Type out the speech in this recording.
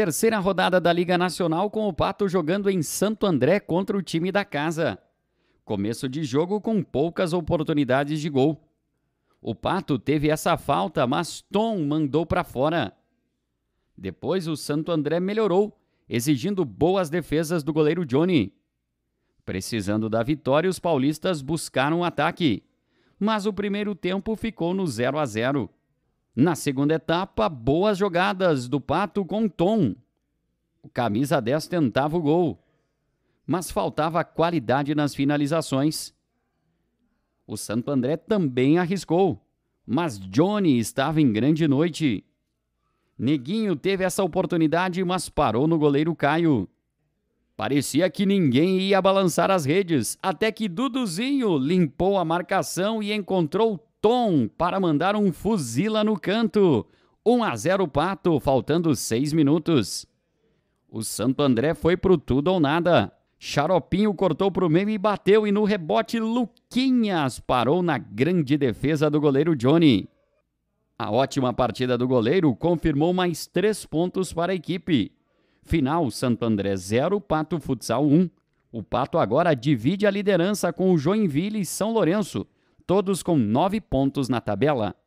Terceira rodada da Liga Nacional com o Pato jogando em Santo André contra o time da casa. Começo de jogo com poucas oportunidades de gol. O Pato teve essa falta, mas Tom mandou para fora. Depois o Santo André melhorou, exigindo boas defesas do goleiro Johnny. Precisando da vitória, os paulistas buscaram o um ataque, mas o primeiro tempo ficou no 0 a 0. Na segunda etapa, boas jogadas do Pato com Tom. O camisa 10 tentava o gol, mas faltava qualidade nas finalizações. O Santo André também arriscou, mas Johnny estava em grande noite. Neguinho teve essa oportunidade, mas parou no goleiro Caio. Parecia que ninguém ia balançar as redes, até que Duduzinho limpou a marcação e encontrou Tom para mandar um fuzila no canto. 1 a 0 Pato, faltando 6 minutos. O Santo André foi pro tudo ou nada. Charopinho cortou pro meio e bateu e no rebote Luquinhas parou na grande defesa do goleiro Johnny. A ótima partida do goleiro confirmou mais três pontos para a equipe. Final Santo André 0, Pato Futsal 1. O Pato agora divide a liderança com o Joinville e São Lourenço, todos com nove pontos na tabela.